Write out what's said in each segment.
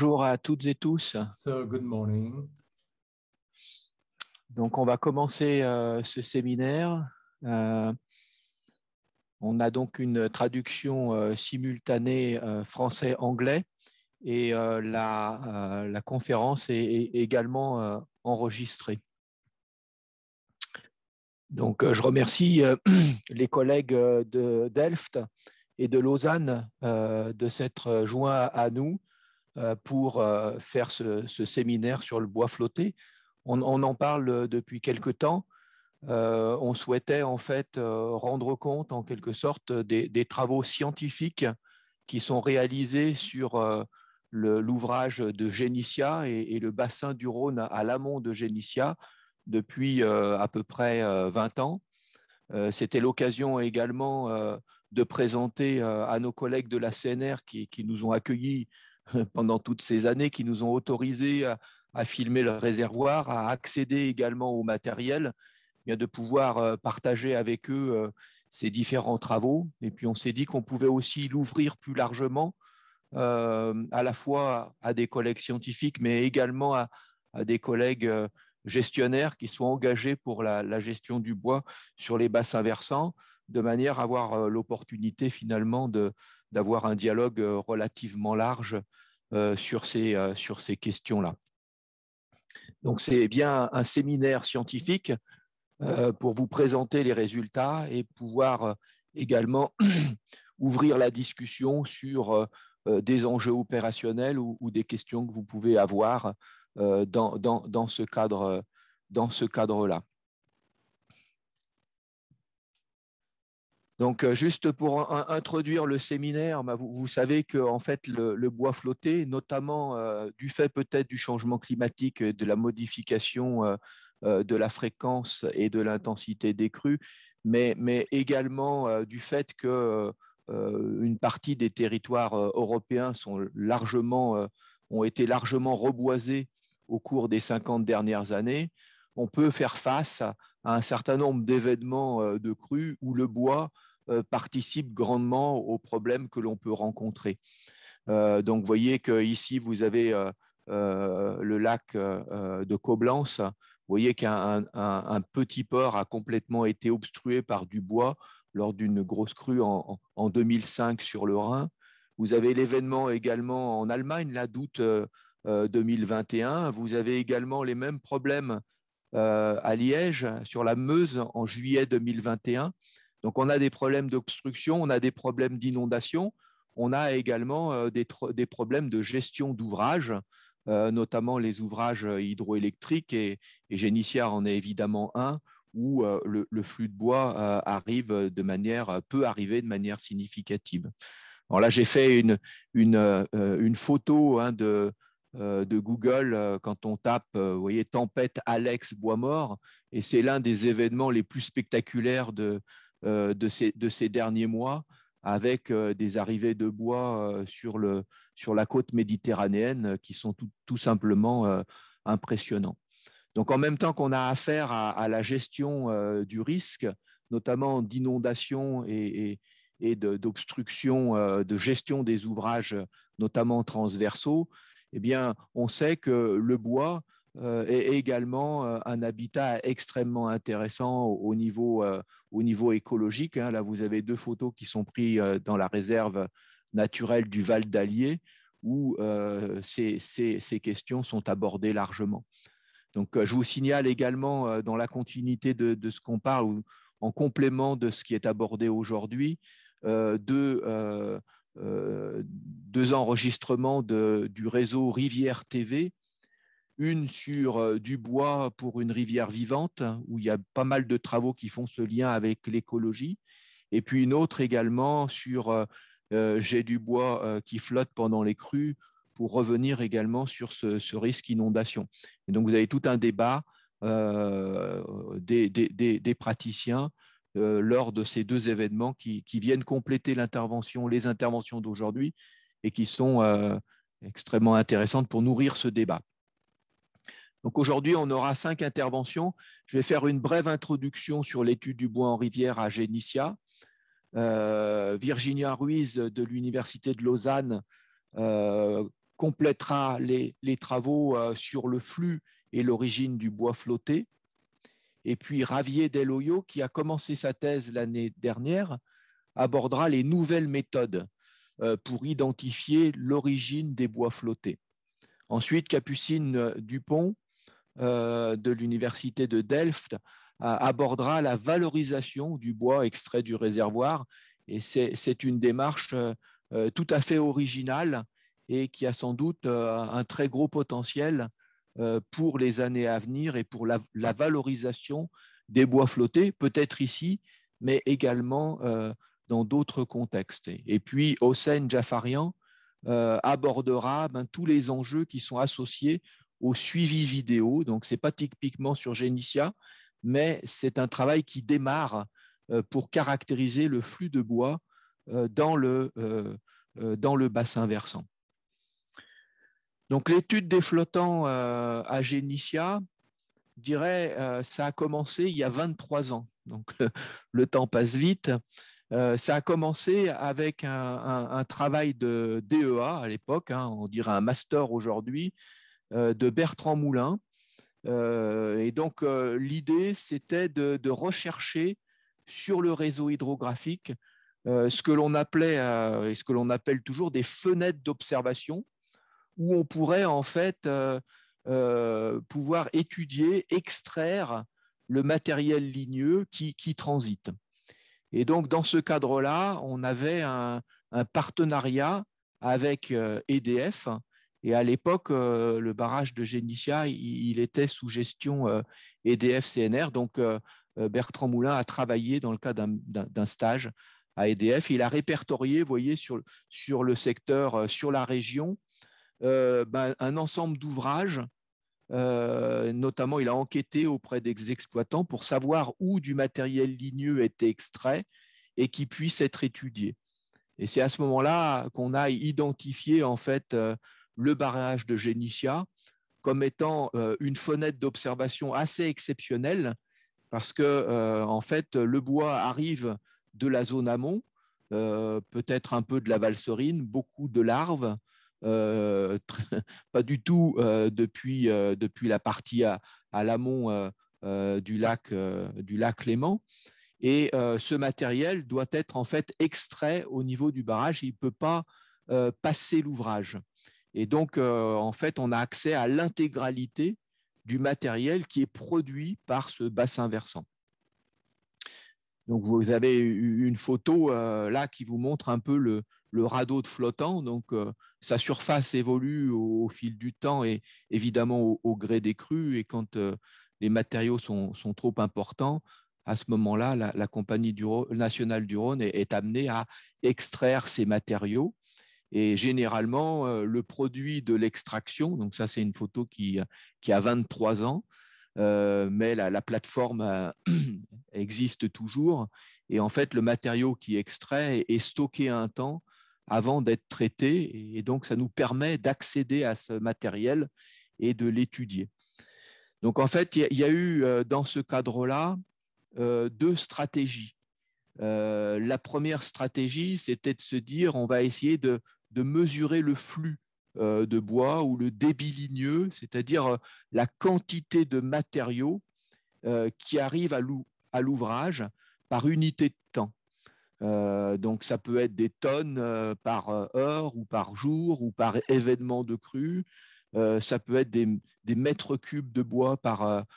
Bonjour à toutes et tous. Donc, on va commencer euh, ce séminaire. Euh, on a donc une traduction euh, simultanée français-anglais et la, la, conférence est, est également enregistrée. Donc, je remercie les collègues de Delft et de Lausanne de s'être joints à nous euh, pour euh, faire ce, séminaire sur le bois flotté. On, en parle depuis quelque temps. Euh, on souhaitait en fait rendre compte en quelque sorte des, travaux scientifiques qui sont réalisés sur l'ouvrage de Genicia et, le bassin du Rhône à, l'amont de Genicia depuis à peu près 20 ans. C'était l'occasion également de présenter à nos collègues de la CNR qui nous ont accueillis pendant toutes ces années qui nous ont autorisés à, filmer le réservoir, à accéder également au matériel, eh de pouvoir euh, partager avec eux euh, ces différents travaux. Et puis on s'est dit qu'on pouvait aussi l'ouvrir plus largement, euh, à la fois à des collègues scientifiques, mais également à, des collègues gestionnaires qui sont engagés pour la, gestion du bois sur les bassins versants, de manière à avoir l'opportunité finalement de, d'avoir un dialogue euh, relativement large euh, euh, sur ces, questions-là. Donc c'est bien un séminaire scientifique pour vous présenter les résultats et pouvoir également ouvrir la discussion sur des enjeux opérationnels ou, des questions que vous pouvez avoir dans, ce cadre-là. cadre là Donc, euh, juste pour introduire le séminaire, bah, vous, savez que en fait, le, bois flotté, notamment euh, du fait peut-être du changement climatique, et de la modification euh, de la fréquence et de l'intensité des crues, mais, mais également du fait que une partie des territoires européens sont largement, ont été largement reboisés au cours des 50 dernières années, on peut faire face à un certain nombre d'événements de crues où le bois euh, participe grandement aux problèmes que l'on peut rencontrer. Euh, donc, vous voyez qu'ici, vous avez euh, le lac de Coblence. Vous voyez qu'un petit port a complètement été obstrué par du bois lors d'une grosse crue en, en, 2005 sur le Rhin. Vous avez l'événement également en Allemagne, là, d'août 2021. Vous avez également les mêmes problèmes à Liège, sur la Meuse, en juillet 2021. Donc on a des problèmes d'obstruction, on a des problèmes d'inondation, on a également euh, des, problèmes de gestion d'ouvrages, euh, notamment les ouvrages euh, hydroélectriques, et, et en est évidemment un, où le, flux de bois arrive de manière, peut arriver de manière significative. Alors là, j'ai fait une, photo hein, de, Google quand on tape, vous voyez, tempête Alex Bois-Mort, et c'est l'un des événements les plus spectaculaires de, euh, de ces, derniers mois avec euh, des arrivées de bois euh, sur, la côte méditerranéenne qui sont tout, simplement impressionnants. Donc en même temps qu'on a affaire à, la gestion du risque, notamment d'inondations et, et d'obstruction, de gestion des ouvrages, notamment transversaux, eh bien, on sait que le bois euh, et, également euh, un habitat extrêmement intéressant au, niveau, euh, au niveau écologique. Hein. Là, vous avez deux photos qui sont prises dans la réserve naturelle du Val d'Allier, où ces, ces, ces, questions sont abordées largement. Donc, je vous signale également, dans la continuité de, de ce qu'on parle, ou en complément de ce qui est abordé aujourd'hui, deux, deux, enregistrements de, du réseau Rivière TV une sur euh, du bois pour une rivière vivante, hein, où il y a pas mal de travaux qui font ce lien avec l'écologie, et puis une autre également sur euh, euh, j'ai du bois qui flotte pendant les crues, pour revenir également sur ce, risque inondation. Et donc vous avez tout un débat des, praticiens lors de ces deux événements qui, qui viennent compléter l'intervention, les interventions d'aujourd'hui, et qui sont extrêmement intéressantes pour nourrir ce débat. Donc aujourd'hui, on aura cinq interventions. Je vais faire une brève introduction sur l'étude du bois en rivière à Genicia. Euh, Virginia Ruiz de l'Université de Lausanne euh, complétera les, travaux euh, sur le flux et l'origine du bois flotté. Et puis Ravier Deloyo, qui a commencé sa thèse l'année dernière, abordera les nouvelles méthodes pour identifier l'origine des bois flottés. Ensuite, Capucine Dupont euh, de l'université de Delft euh, abordera la valorisation du bois extrait du réservoir. Et c'est une démarche euh, tout à fait originale et qui a sans doute un très gros potentiel pour les années à venir et pour la, valorisation des bois flottés, peut-être ici, mais également dans d'autres contextes. Et puis, Hossein Jafarian abordera ben, tous les enjeux qui sont associés au suivi vidéo. Donc, ce n'est pas typiquement sur Genicia, mais c'est un travail qui démarre euh, pour caractériser le flux de bois euh, euh, dans le, bassin versant. Donc, l'étude des flottants à Génitia, je dirais, ça a commencé il y a 23 ans. Donc, le, temps passe vite. ça a commencé avec un, travail de DEA à l'époque, hein, on dirait un master aujourd'hui, euh, de Bertrand Moulin. Euh, et donc, euh, l'idée, c'était de, rechercher sur le réseau hydrographique ce que l'on appelait et ce que l'on appelle toujours des fenêtres d'observation, où on pourrait en fait pouvoir étudier, extraire le matériel ligneux qui, transite. Et donc, dans ce cadre-là, on avait un partenariat avec EDF e et à l'époque, euh, le barrage de Génitia, il, était sous gestion EDF-CNR. Euh, e Donc, euh, Bertrand Moulin a travaillé dans le cadre d'un stage à EDF. Il a répertorié, vous voyez, sur, le secteur, sur la région, ben, un ensemble d'ouvrages. notamment, il a enquêté auprès des exploitants pour savoir où du matériel ligneux était extrait et qui puisse être étudié. Et c'est à ce moment-là qu'on a identifié en fait le barrage de Génitia comme étant euh, une fenêtre d'observation assez exceptionnelle parce que euh, en fait le bois arrive de la zone amont, euh, peut-être un peu de la valserine, beaucoup de larves, pas du tout depuis, depuis la partie à, l'amont du, lac, du Léman. Et ce matériel doit être en fait extrait au niveau du barrage. Il ne peut pas passer l'ouvrage. Et donc, euh, en fait, on a accès à l'intégralité du matériel qui est produit par ce bassin versant. Donc, vous avez une photo euh, là qui vous montre un peu le, radeau de flottant. Donc, euh, sa surface évolue au, fil du temps et évidemment au, gré des crues. Et quand les matériaux sont, trop importants, à ce moment-là, la, compagnie nationale du Rhône est amenée à extraire ces matériaux et généralement, euh, le produit de l'extraction, donc ça c'est une photo qui, euh, qui a 23 ans, euh, mais la, la plateforme existe toujours. Et en fait, le matériau qui extrait est, stocké un temps avant d'être traité. Et donc, ça nous permet d'accéder à ce matériel et de l'étudier. Donc, en fait, il y, a eu dans ce cadre-là deux stratégies. la première stratégie, c'était de se dire, on va essayer de, de mesurer le flux euh, de bois ou le débit ligneux, c'est-à-dire euh, la quantité de matériaux euh, qui arrivent à l'ouvrage par unité de temps. donc ça peut être des tonnes par heure ou par jour ou par événement de crue. ça peut être des, mètres cubes de bois par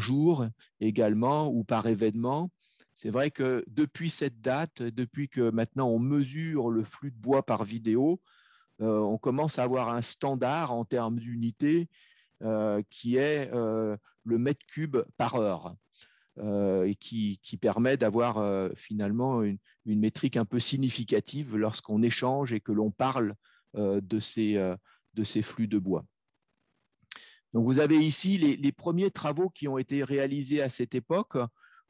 jour également ou par événement. C'est vrai que depuis cette date, depuis que maintenant on mesure le flux de bois par vidéo, euh, on commence à avoir un standard en termes d'unité euh, qui est euh, le mètre cube par heure et qui, permet d'avoir finalement une, métrique un peu significative lorsqu'on échange et que l'on parle de ces, flux de bois. Donc vous avez ici les premiers travaux qui ont été réalisés à cette époque.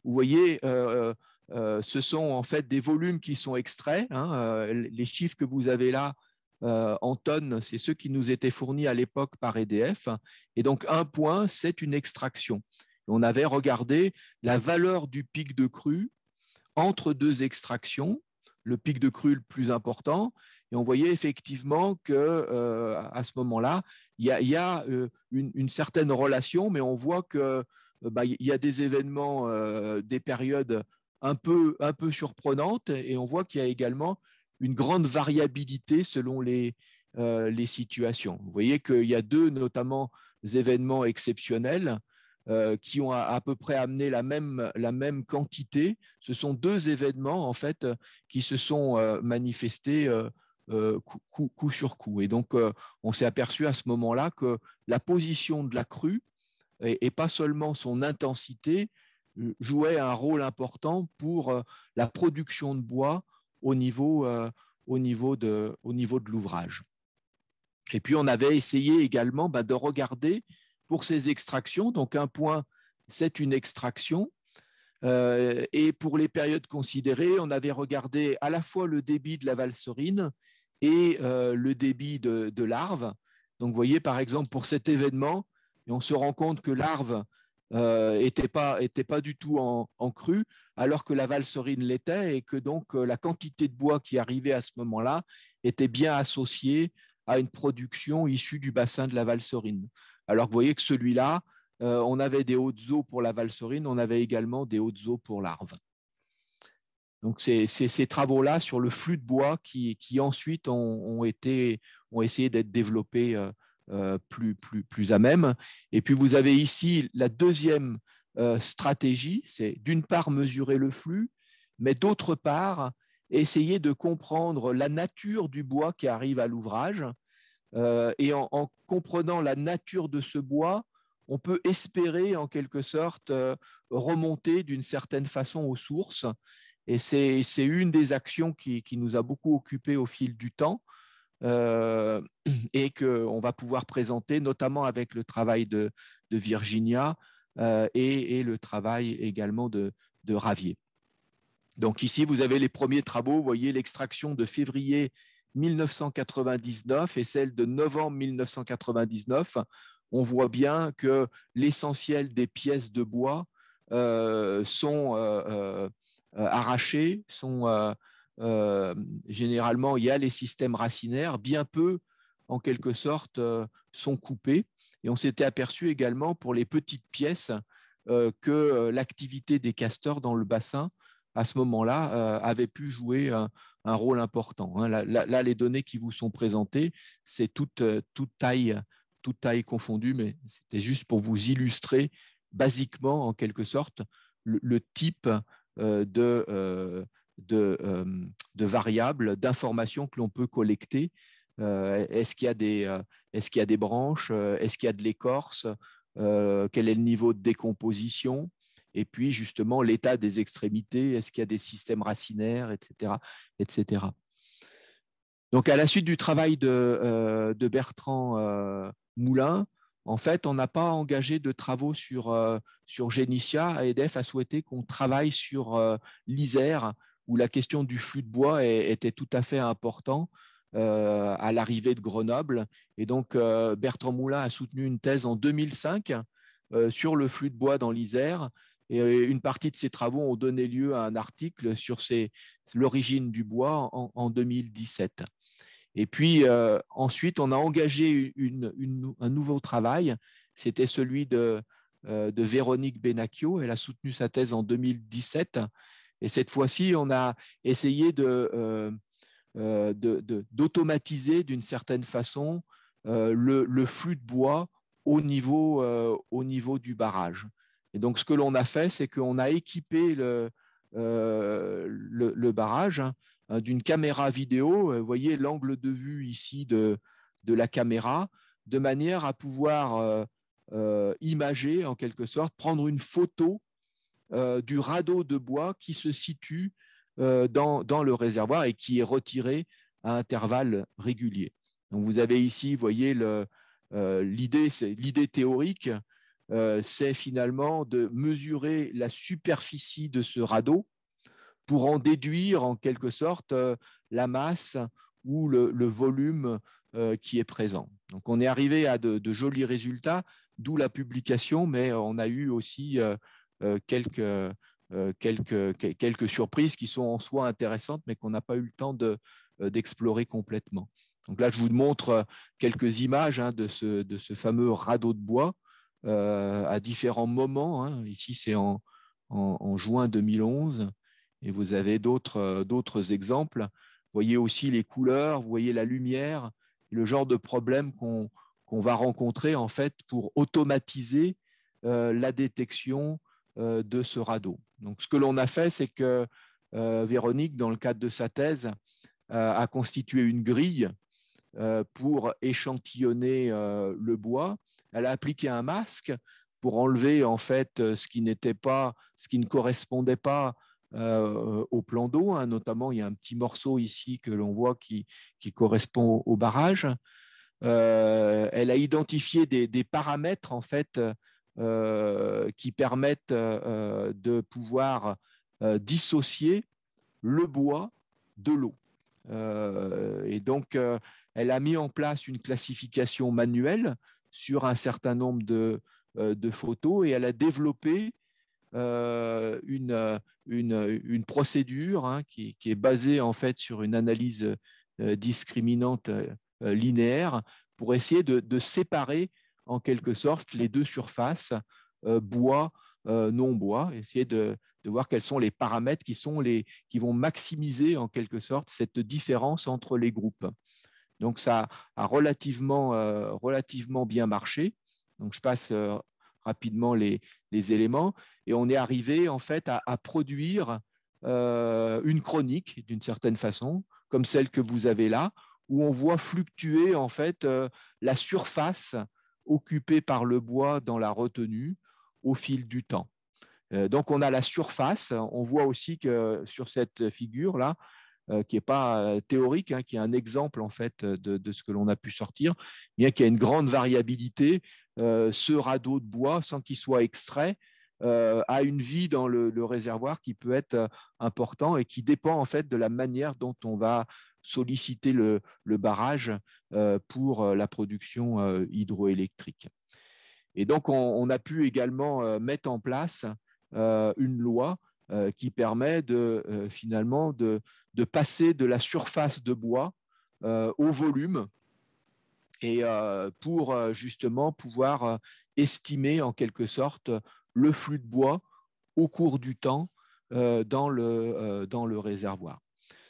Vous voyez, euh, euh, euh, ce sont en fait des volumes qui sont extraits. Hein, les chiffres que vous avez là en tonnes, c'est ceux qui nous étaient fournis à l'époque par EDF. Et donc, un point, c'est une extraction. On avait regardé la valeur du pic de crue entre deux extractions, le pic de crue le plus important, et on voyait effectivement que à ce moment-là, il y a, une, certaine relation, mais on voit que il euh, bah, y a des événements, euh, des périodes un peu, un peu surprenantes, et on voit qu'il y a également une grande variabilité selon les, euh, les situations. Vous voyez qu'il y a deux notamment événements exceptionnels qui ont à, peu près amené la même, la même quantité. Ce sont deux événements en fait qui se sont manifestés. Coup, coup, sur coup. Et donc, on s'est aperçu à ce moment-là que la position de la crue et, pas seulement son intensité, euh, jouait un rôle important pour euh, la production de bois au niveau, euh, au niveau de, l'ouvrage. Et puis on avait essayé également bah, de regarder pour ces extractions, donc un point, c'est une extraction. et pour les périodes considérées, on avait regardé à la fois le débit de la valserine et le débit de, de, larves. Donc vous voyez par exemple pour cet événement, et on se rend compte que l'arve n'était euh, pas, était pas du tout en, crue, alors que la valserine l'était, et que donc euh, la quantité de bois qui arrivait à ce moment-là était bien associée à une production issue du bassin de la valserine. Alors que vous voyez que celui-là, euh, on avait des hautes eaux pour la valserine, on avait également des hautes eaux pour l'arve. Donc ces travaux-là sur le flux de bois qui, ensuite ont, ont été, ont essayé d'être développés euh, plus, plus, plus à même. Et puis vous avez ici la deuxième euh, stratégie, c'est d'une part mesurer le flux, mais d'autre part essayer de comprendre la nature du bois qui arrive à l'ouvrage. Euh, et en, comprenant la nature de ce bois, on peut espérer en quelque sorte remonter d'une certaine façon aux sources. Et c'est une des actions qui, qui nous a beaucoup occupés au fil du temps. Euh, et qu'on va pouvoir présenter, notamment avec le travail de, Virginia euh, et, le travail également de, Ravier. Donc ici, vous avez les premiers travaux, vous voyez l'extraction de février 1999 et celle de novembre 1999. On voit bien que l'essentiel des pièces de bois euh, sont arrachées, sont euh, généralement, il y a les systèmes racinaires, bien peu, en quelque sorte, euh, sont coupés. Et on s'était aperçu également pour les petites pièces euh, que l'activité des castors dans le bassin, à ce moment-là, avait pu jouer un, rôle important. Hein. Là, les données qui vous sont présentées, c'est toute, toute, taille, toute taille confondue, mais c'était juste pour vous illustrer basiquement, en quelque sorte, le type de, euh, de, variables, d'informations que l'on peut collecter. Euh, euh, est-ce qu'il y, a des, branches Est-ce qu'il y a de l'écorce Quel est le niveau de décomposition et puis justement l'état des extrémités, est-ce qu'il y a des systèmes racinaires, etc. etc. Donc à la suite du travail de, Bertrand Moulin, en fait, on n'a pas engagé de travaux sur, Génitia. EDF a souhaité qu'on travaille sur l'ISère, où la question du flux de bois était tout à fait importante. Euh, à l'arrivée de Grenoble. Et donc, euh, Bertrand Moulin a soutenu une thèse en 2005 euh, sur le flux de bois dans l'Isère. Et une partie de ses travaux ont donné lieu à un article sur l'origine du bois en, 2017. Et puis, ensuite, on a engagé un nouveau travail. C'était celui de, de Véronique Benacchio. Elle a soutenu sa thèse en 2017 et cette fois-ci, on a essayé euh, euh, d'automatiser de, d'une certaine façon euh, le, le, flux de bois au niveau, au niveau, du barrage. Et donc, ce que l'on a fait, c'est qu'on a équipé le, le, barrage hein, hein, d'une caméra vidéo. Vous voyez l'angle de vue ici de, la caméra, de manière à pouvoir imager, en quelque sorte, prendre une photo euh, du radeau de bois qui se situe euh, dans, le réservoir et qui est retiré à intervalles réguliers. Donc vous avez ici, vous voyez, euh, l'idée théorique, c'est finalement de mesurer la superficie de ce radeau pour en déduire en quelque sorte la masse ou le, volume qui est présent. Donc on est arrivé à de jolis résultats, d'où la publication, mais on a eu aussi euh, quelques, euh, quelques, quelques surprises qui sont en soi intéressantes, mais qu'on n'a pas eu le temps euh, d'explorer complètement. Donc là, je vous montre quelques images hein, de, ce, de, ce, fameux radeau de bois à différents moments. Hein. Ici, c'est en, en, juin 2011, et vous avez d'autres exemples. Vous voyez aussi les couleurs, vous voyez la lumière, le genre de problème qu'on va rencontrer en fait pour automatiser la détection euh, de ce radeau. Donc, ce que l'on a fait, c'est que euh, Véronique, dans le cadre de sa thèse, euh, a constitué une grille pour échantillonner le bois. Elle a appliqué un masque pour enlever en fait ce qui n'était pas, ce qui ne correspondait pas au plan d'eau. Hein. Notamment, il y a un petit morceau ici que l'on voit qui, correspond au barrage. elle a identifié des, des paramètres en fait euh, qui permettent euh, de pouvoir euh, dissocier le bois de l'eau. et donc, elle a mis en place une classification manuelle sur un certain nombre de, photos et elle a développé une, une, procédure hein, qui, est basée en fait sur une analyse discriminante linéaire pour essayer de, de séparer en quelque sorte les deux surfaces, euh, bois, euh, non bois, essayer de, de, voir quels sont les paramètres qui, sont les, qui vont maximiser en quelque sorte cette différence entre les groupes. Donc ça a relativement, euh, relativement bien marché. Donc je passe rapidement les, les, éléments et on est arrivé en fait à, à produire une chronique d'une certaine façon, comme celle que vous avez là, où on voit fluctuer en fait la surface occupé par le bois dans la retenue au fil du temps. Euh, donc on a la surface, on voit aussi que sur cette figure-là, euh, qui n'est pas euh, théorique, hein, qui est un exemple en fait de, ce que l'on a pu sortir, bien qu'il y a une grande variabilité, ce radeau de bois, sans qu'il soit extrait, a une vie dans le, le, réservoir qui peut être important et qui dépend en fait de la manière dont on va solliciter le, barrage euh, pour euh, la production euh, hydroélectrique. Et donc, on, a pu également mettre en place une loi qui permet de, finalement de, de, passer de la surface de bois au volume et pour justement pouvoir estimer en quelque sorte le flux de bois au cours du temps dans, le, dans le réservoir.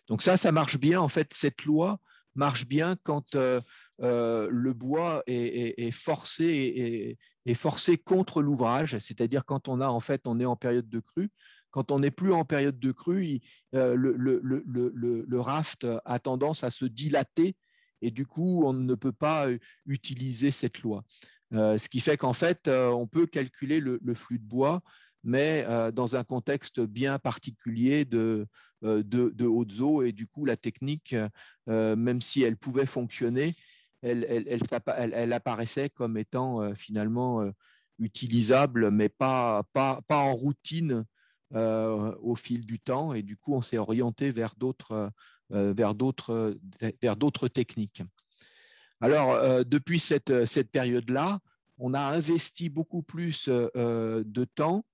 Donc ça, ça marche bien. En fait, cette loi marche bien quand euh, euh, le bois est, forcé et forcé contre l'ouvrage, c'est-à-dire quand on a en fait, on est en période de crue. Quand on n'est plus en période de crue, euh, le, raft a tendance à se dilater et du coup, on ne peut pas utiliser cette loi. Euh, ce qui fait qu'en fait, euh, on peut calculer le, flux de bois mais euh, dans un contexte bien particulier de, hautes eaux. Et du coup, la technique, même si elle pouvait fonctionner, elle, apparaissait comme étant finalement utilisable, mais pas, en routine au fil du temps. Et du coup, on s'est orienté vers d'autres techniques. Alors, euh, depuis euh, cette, période-là, on a investi beaucoup plus euh, de temps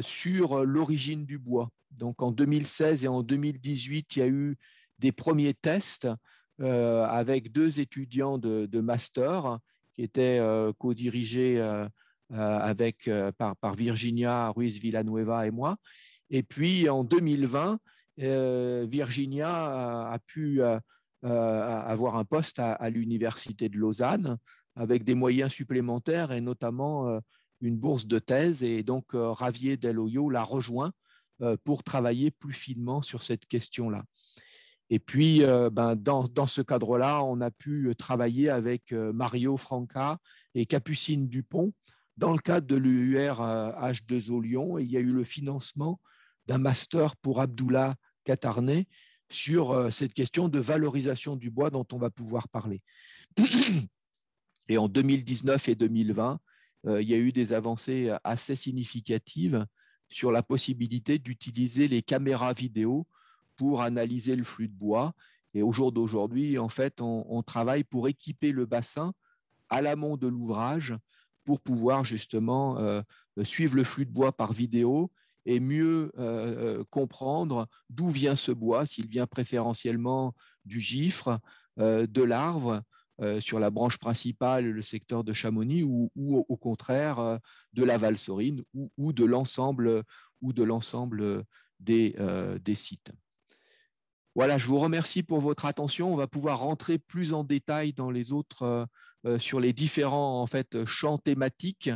sur l'origine du bois. Donc, en 2016 et en 2018, il y a eu des premiers tests avec deux étudiants de, master qui étaient co-dirigés avec, par, Virginia Ruiz Villanueva et moi. Et puis, en 2020, Virginia a pu euh, avoir un poste à, l'Université de Lausanne avec des moyens supplémentaires et notamment euh, une bourse de thèse. Et donc, euh, Ravier Deloyo l'a rejoint pour travailler plus finement sur cette question-là. Et puis, ben, dans, ce cadre-là, on a pu travailler avec Mario Franca et Capucine Dupont dans le cadre de l'UR e H2O Lyon. Et il y a eu le financement d'un master pour Abdullah Katarné sur euh, cette question de valorisation du bois dont on va pouvoir parler. Et en 2019 et 2020, euh, il y a eu des avancées assez significatives sur la possibilité d'utiliser les caméras vidéo pour analyser le flux de bois. Et au jour d'aujourd'hui, en fait, on, travaille pour équiper le bassin à l'amont de l'ouvrage pour pouvoir justement euh, suivre le flux de bois par vidéo et mieux euh, comprendre d'où vient ce bois, s'il vient préférentiellement du gifre, euh, de l'arbre, euh, sur la branche principale, le secteur de Chamonix, ou, au contraire de la Valsorine, ou, de l'ensemble ou de l'ensemble des, des sites. Voilà, je vous remercie pour votre attention. On va pouvoir rentrer plus en détail dans les autres, sur les différents en fait, champs thématiques.